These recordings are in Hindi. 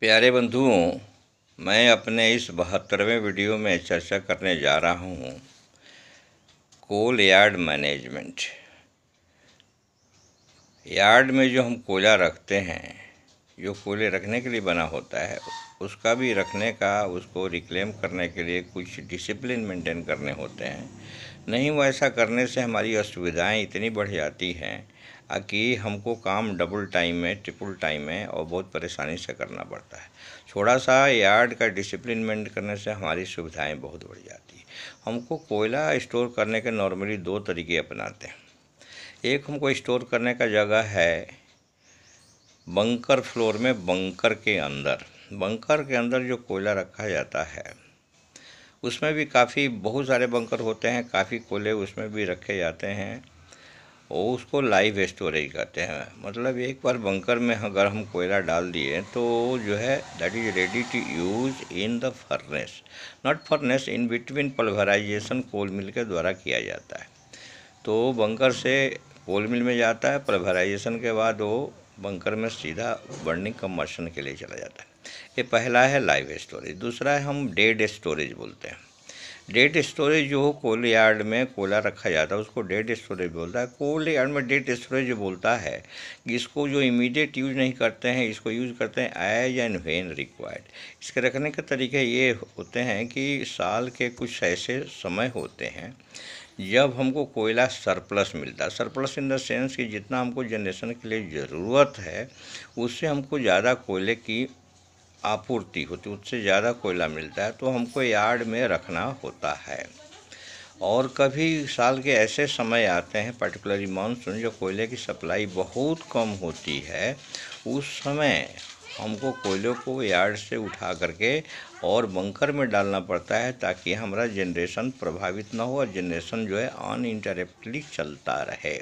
प्यारे बंधुओं मैं अपने इस बहत्तरवें वीडियो में चर्चा करने जा रहा हूँ कोल यार्ड मैनेजमेंट यार्ड में जो हम कोयला रखते हैं जो कोयले रखने के लिए बना होता है उसका भी रखने का उसको रिक्लेम करने के लिए कुछ डिसिप्लिन मेंटेन करने होते हैं नहीं वो ऐसा करने से हमारी असुविधाएं इतनी बढ़ जाती हैं कि हमको काम डबल टाइम में ट्रिपल टाइम में और बहुत परेशानी से करना पड़ता है थोड़ा सा यार्ड का डिसिप्लिन मेंट करने से हमारी सुविधाएं बहुत बढ़ जाती हैं हमको कोयला स्टोर करने के नॉर्मली दो तरीके अपनाते हैं एक हमको स्टोर करने का जगह है बंकर फ्लोर में बंकर के अंदर बंकर के अंदर जो कोयला रखा जाता है उसमें भी काफ़ी बहुत सारे बंकर होते हैं काफ़ी कोयले उसमें भी रखे जाते हैं वो उसको लाइव स्टोरेज कहते हैं मतलब एक बार बंकर में अगर हम कोयला डाल दिए तो जो है that is ready to use in the furnace not furnace in between pulverization coal mill के द्वारा किया जाता है तो बंकर से कोल मिल में जाता है पल्वराइजेशन के बाद वो बंकर में सीधा बर्निंग कम्बर्शन के लिए चला जाता है ये पहला है लाइव स्टोरेज दूसरा है हम डेड स्टोरेज बोलते हैं डेट स्टोरेज जो हो कोल यार्ड में कोला रखा जाता है उसको डेट स्टोरेज बोलता है कोल यार्ड में डेट स्टोरेज बोलता है कि इसको जो इमीडिएट यूज़ नहीं करते हैं इसको यूज़ करते हैं एज एंड वेन रिक्वायर्ड इसके रखने के तरीके ये होते हैं कि साल के कुछ ऐसे समय होते हैं जब हमको कोयला सरप्लस मिलता है सरप्लस इन द सेंस कि जितना हमको जनरेशन के लिए ज़रूरत है उससे हमको ज़्यादा कोयले की आपूर्ति होती उससे ज़्यादा कोयला मिलता है तो हमको यार्ड में रखना होता है और कभी साल के ऐसे समय आते हैं पर्टिकुलरली मानसून जो कोयले की सप्लाई बहुत कम होती है उस समय हमको कोयले को यार्ड से उठा करके और बंकर में डालना पड़ता है ताकि हमारा जनरेशन प्रभावित ना हो और जनरेशन जो है अन इंटरप्टली चलता रहे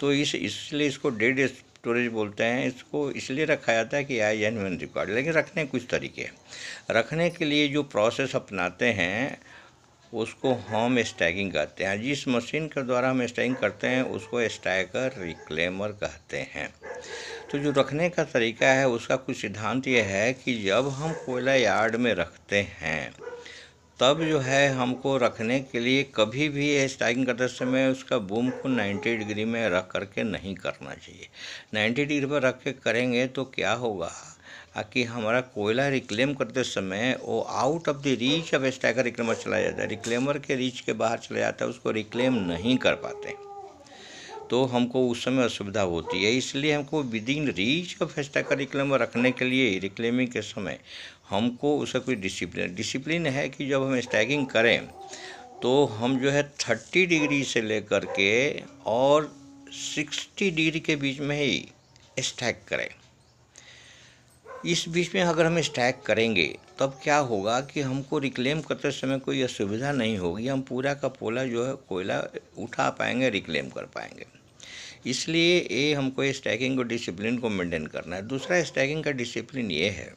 तो इस इसलिए इसको डेड स्टोरेज बोलते हैं इसको इसलिए रखा जाता है कि आई जेन्यून रिकॉर्ड लेकिन रखने कुछ तरीके रखने के लिए जो प्रोसेस अपनाते हैं उसको हम स्टैगिंग कहते हैं जिस मशीन के द्वारा हम स्टैगिंग करते हैं उसको स्टैगर रिक्लेमर कहते हैं तो जो रखने का तरीका है उसका कुछ सिद्धांत यह है कि जब हम कोयला यार्ड में रखते हैं तब जो है हमको रखने के लिए कभी भी स्टाइकिंग करते समय उसका बूम को 90 डिग्री में रख करके नहीं करना चाहिए 90 डिग्री पर रख के करेंगे तो क्या होगा कि हमारा कोयला रिक्लेम करते समय वो out of the reach of stacker reclaimer चला जाता है रिक्लेमर के रीच के बाहर चला जाता है उसको रिक्लेम नहीं कर पाते तो हमको उस समय असुविधा होती है इसलिए हमको within reach of stacker reclaimer रखने के लिए रिक्लेमिंग के समय हमको उसका कोई डिसिप्लिन डिसिप्लिन है कि जब हम स्टैगिंग करें तो हम जो है थर्टी डिग्री से लेकर के और सिक्सटी डिग्री के बीच में ही स्टैग करें इस बीच में अगर हम स्टैग करेंगे तब क्या होगा कि हमको रिक्लेम करते समय कोई असुविधा नहीं होगी हम पूरा का पोला जो है कोयला उठा पाएंगे रिक्लेम कर पाएंगे इसलिए ये हमको स्टैगिंग को डिसिप्लिन को मेंटेन करना है दूसरा स्टैगिंग का डिसिप्लिन ये है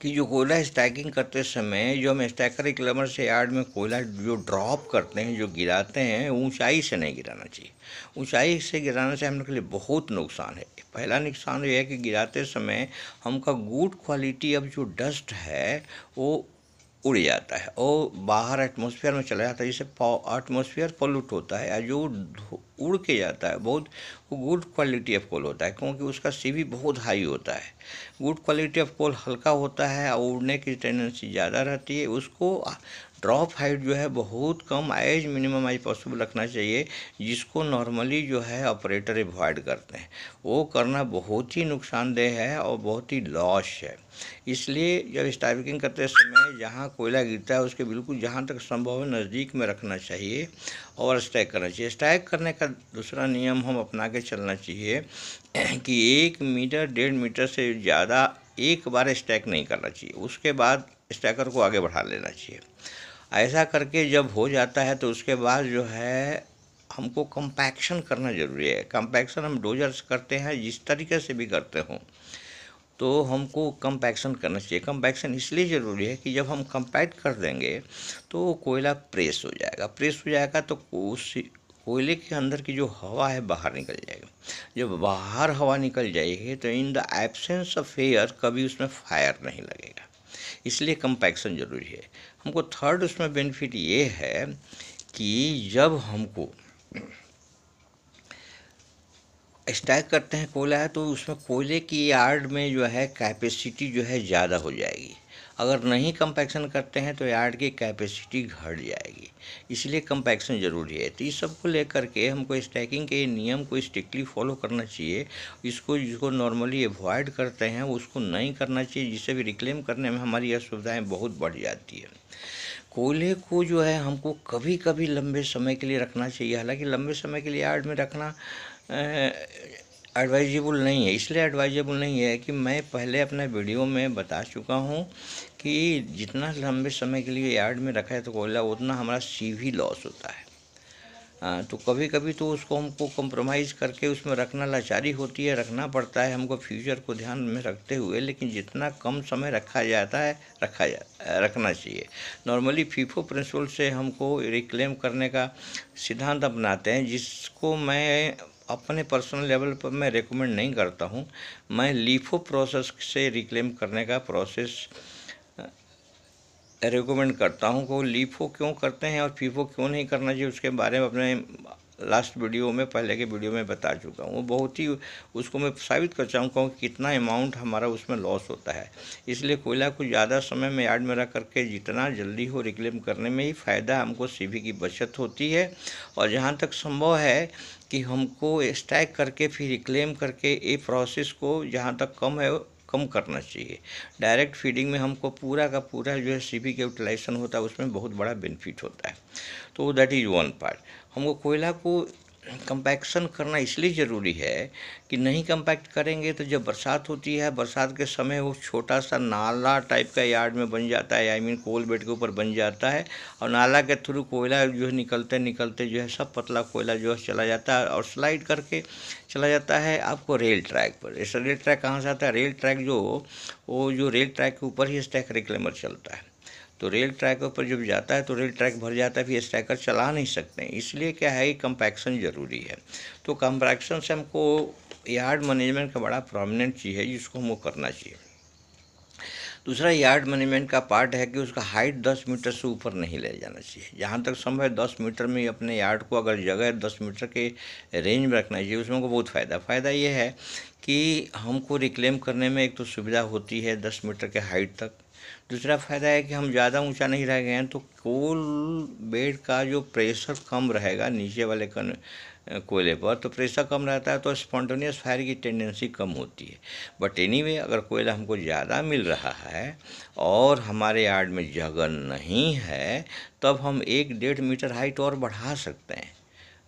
कि जो कोयला स्टैकिंग करते समय जो हम स्टैकर क्लमर से यार्ड में कोयला जो ड्रॉप करते हैं जो गिराते हैं ऊंचाई से नहीं गिराना चाहिए ऊंचाई से गिराने से हम लोग के लिए बहुत नुकसान है पहला नुकसान तो ये है कि गिराते समय हमका गुड क्वालिटी अब जो डस्ट है वो उड़ जाता है और बाहर एटमोसफियर में चला जाता है जिससे एटमॉस्फेयर पोल्यूट होता है या जो उड़ के जाता है बहुत गुड क्वालिटी ऑफ कोल होता है क्योंकि उसका सी भी बहुत हाई होता है गुड क्वालिटी ऑफ कोल हल्का होता है और उड़ने की टेंडेंसी ज़्यादा रहती है उसको ड्रॉप हाइट जो है बहुत कम एज मिनिमम एज पॉसिबल रखना चाहिए जिसको नॉर्मली जो है ऑपरेटर एवॉइड करते हैं वो करना बहुत ही नुकसानदेह है और बहुत ही लॉस है इसलिए जब स्टाइपिंग करते समय जहाँ कोयला गिरता है उसके बिल्कुल जहाँ तक संभव है नज़दीक में रखना चाहिए और स्टैक करना चाहिए स्टैक करने का दूसरा नियम हम अपना के चलना चाहिए कि एक मीटर डेढ़ मीटर से ज़्यादा एक बार स्टैक नहीं करना चाहिए उसके बाद स्टैकर को आगे बढ़ा लेना चाहिए ऐसा करके जब हो जाता है तो उसके बाद जो है हमको कंपैक्शन करना ज़रूरी है कंपैक्शन हम डोजर्स करते हैं जिस तरीके से भी करते हों तो हमको कंपैक्शन करना चाहिए कंपैक्शन इसलिए ज़रूरी है कि जब हम कंपैक्ट कर देंगे तो कोयला प्रेस हो जाएगा प्रेस हो जाएगा तो उस कोयले के अंदर की जो हवा है बाहर निकल जाएगी जब बाहर हवा निकल जाएगी तो in the absence of air कभी उसमें फायर नहीं लगेगा इसलिए कंपैक्शन जरूरी है हमको थर्ड उसमें बेनिफिट ये है कि जब हमको स्टैक करते हैं कोयला है तो उसमें कोयले की यार्ड में जो है कैपेसिटी जो है ज़्यादा हो जाएगी अगर नहीं कंपैक्शन करते हैं तो यार्ड की कैपेसिटी घट जाएगी इसलिए कंपैक्शन ज़रूरी है तो इस सब को लेकर के हमको स्टैकिंग के नियम को स्ट्रिक्टली फॉलो करना चाहिए इसको जिसको नॉर्मली अवॉइड करते हैं उसको नहीं करना चाहिए जिससे भी रिक्लेम करने में हमारी असुविधाएँ बहुत बढ़ जाती है कोयले को जो है हमको कभी कभी लंबे समय के लिए रखना चाहिए हालांकि लंबे समय के लिए यार्ड में रखना एडवाइजेबल नहीं है इसलिए एडवाइजेबल नहीं है कि मैं पहले अपने वीडियो में बता चुका हूँ कि जितना लंबे समय के लिए यार्ड में रखा है तो कोयला उतना हमारा सी भी लॉस होता है आ, तो कभी कभी तो उसको हमको कंप्रोमाइज़ करके उसमें रखना लाचारी होती है रखना पड़ता है हमको फ्यूचर को ध्यान में रखते हुए लेकिन जितना कम समय रखा जाता है रखा जा रखना चाहिए नॉर्मली फीफो प्रिंसिपल से हमको रिक्लेम करने का सिद्धांत अपनाते हैं जिसको मैं अपने पर्सनल लेवल पर मैं रिकमेंड नहीं करता हूँ मैं लीफो प्रोसेस से रिक्लेम करने का प्रोसेस रिकमेंड करता हूँ को लीफो क्यों करते हैं और फीफो क्यों नहीं करना चाहिए उसके बारे में अपने लास्ट वीडियो में पहले के वीडियो में बता चुका हूँ वो बहुत ही उसको मैं साबित कर चाहूँगा कि कितना अमाउंट हमारा उसमें लॉस होता है इसलिए कोयला को ज़्यादा समय में यार्ड में रख करके जितना जल्दी हो रिक्लेम करने में ही फ़ायदा हमको सीवी की बचत होती है और जहाँ तक संभव है कि हमको स्टैक करके फिर रिक्लेम करके ये प्रोसेस को जहाँ तक कम है कम करना चाहिए डायरेक्ट फीडिंग में हमको पूरा का पूरा जो है सी का यूटिलाइजेशन होता है उसमें बहुत बड़ा बेनिफिट होता है तो दैट इज़ वन पार्ट हमको कोयला को कंपैक्शन करना इसलिए ज़रूरी है कि नहीं कंपैक्ट करेंगे तो जब बरसात होती है बरसात के समय वो छोटा सा नाला टाइप का यार्ड में बन जाता है आई मीन कोल बेड के ऊपर बन जाता है और नाला के थ्रू कोयला जो है निकलते निकलते जो है सब पतला कोयला जो है चला जाता है और स्लाइड करके चला जाता है आपको रेल ट्रैक पर इस रेल ट्रैक कहाँ से आता है रेल ट्रैक जो वो जो रेल ट्रैक के ऊपर ही स्टैक रिक्लेमर चलता है तो रेल ट्रैक पर जब जाता है तो रेल ट्रैक भर जाता है फिर स्ट्रैकर चला नहीं सकते इसलिए क्या है कंपैक्शन ज़रूरी है तो कंपैक्शन से हमको यार्ड मैनेजमेंट का बड़ा प्रोमिनेंट चीज़ है जिसको हमको करना चाहिए दूसरा यार्ड मैनेजमेंट का पार्ट है कि उसका हाइट 10 मीटर से ऊपर नहीं ले जाना चाहिए जहाँ तक संभव है 10 मीटर में अपने यार्ड को अगर जगह 10 मीटर के रेंज में रखना चाहिए उसमें को बहुत फ़ायदा फ़ायदा ये है कि हमको रिक्लेम करने में एक तो सुविधा होती है 10 मीटर के हाइट तक दूसरा फ़ायदा है कि हम ज़्यादा ऊंचा नहीं रह गए हैं तो कोल बेड का जो प्रेशर कम रहेगा नीचे वाले कन कोयले पर तो प्रेशर कम रहता है तो स्पॉन्टेनियस फायर की टेंडेंसी कम होती है बट एनी anyway, अगर कोयला हमको ज़्यादा मिल रहा है और हमारे यार्ड में जगह नहीं है तब हम एक डेढ़ मीटर हाइट और बढ़ा सकते हैं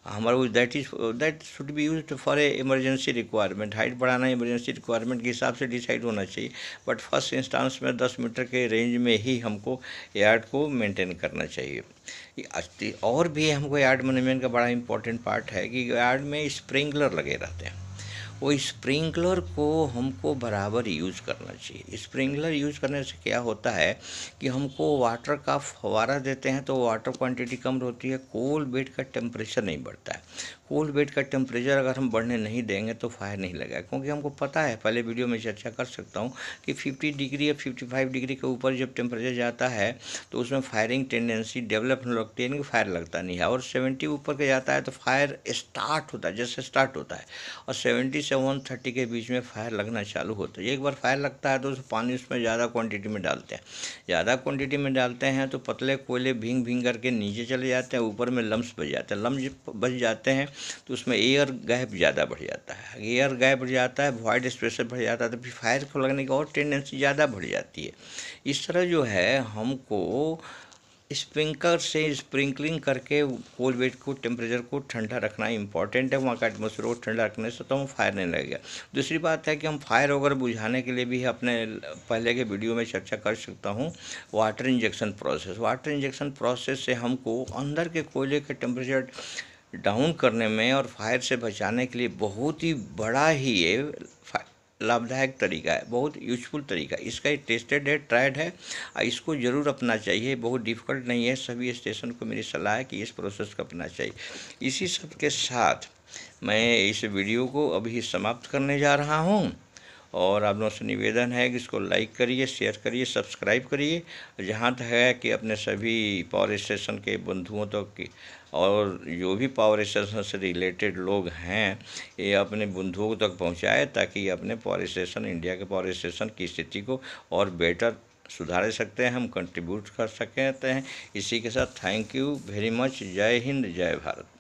हमारा that is that should be use for a emergency requirement height बढ़ाना इमरजेंसी रिक्वायरमेंट के हिसाब से डिसाइड होना चाहिए बट फर्स्ट इंस्टांस में दस मीटर के रेंज में ही हमको यार्ड को मेंटेन करना चाहिए और भी हमको यार्ड मैनेजमेंट का बड़ा इंपॉर्टेंट पार्ट है कि यार्ड में स्प्रिंकलर लगे रहते हैं वो स्प्रिंकलर को हमको बराबर यूज़ करना चाहिए स्प्रिंकलर यूज़ करने से क्या होता है कि हमको वाटर का फवारा देते हैं तो वाटर क्वांटिटी कम होती है कोल बेड का टेम्परेचर नहीं बढ़ता है कोल बेड का टेम्परेचर अगर हम बढ़ने नहीं देंगे तो फायर नहीं लगेगा क्योंकि हमको पता है पहले वीडियो में चर्चा कर सकता हूँ कि फिफ्टी डिग्री या फाइव डिग्री के ऊपर जब टेम्परेचर जाता है तो उसमें फायरिंग टेंडेंसी डेवलप होने लगती है यानी कि फायर लगता नहीं है और सेवेंटी ऊपर के जाता है तो फायर स्टार्ट होता है जैसे स्टार्ट होता है और सेवेंटी से वन थर्टी के बीच में फायर लगना चालू होता है एक बार फायर लगता है तो उस पानी उसमें ज़्यादा क्वांटिटी में डालते हैं ज़्यादा क्वांटिटी में डालते हैं तो पतले कोयले भींग भींग करके नीचे चले जाते हैं ऊपर में लम्ब बच जाते हैं लम्ब बच जाते हैं तो उसमें एयर गैप ज़्यादा बढ़ जाता है एयर गैप बढ़ जाता है वाइड स्पेस बढ़ जाता है तो फिर फायर को लगने की और टेंडेंसी ज़्यादा बढ़ जाती है इस तरह जो है हमको स्प्रिंकलर से स्प्रिंकलिंग करके कोल वेट को टेम्परेचर को ठंडा रखना इंपॉर्टेंट है वहाँ का एटमोसफेयर को ठंडा रखने से तो हम फायर नहीं लगेगा दूसरी बात है कि हम फायर वगैरह बुझाने के लिए भी अपने पहले के वीडियो में चर्चा कर सकता हूँ water injection process water injection process से हमको अंदर के कोयले के टेम्परेचर डाउन करने में और फायर से बचाने के लिए बहुत ही बड़ा ही ये लाभदायक तरीका है बहुत यूजफुल तरीका इसका ये टेस्टेड है ट्राइड है और इसको ज़रूर अपना चाहिए बहुत डिफ़िकल्ट नहीं है सभी स्टेशन को मेरी सलाह है कि इस प्रोसेस को अपना चाहिए इसी सब के साथ मैं इस वीडियो को अभी समाप्त करने जा रहा हूँ और आप लोगों से निवेदन है कि इसको लाइक करिए शेयर करिए सब्सक्राइब करिए जहाँ तक है कि अपने सभी पावर स्टेशन के बंधुओं तक तो और जो भी पावर स्टेशन से रिलेटेड लोग हैं ये अपने बंधुओं तक पहुँचाए ताकि अपने पावर स्टेशन इंडिया के पावर स्टेशन की स्थिति को और बेटर सुधार सकते हैं हम कंट्रीब्यूट कर सकते हैं इसी के साथ थैंक यू वेरी मच जय हिंद जय भारत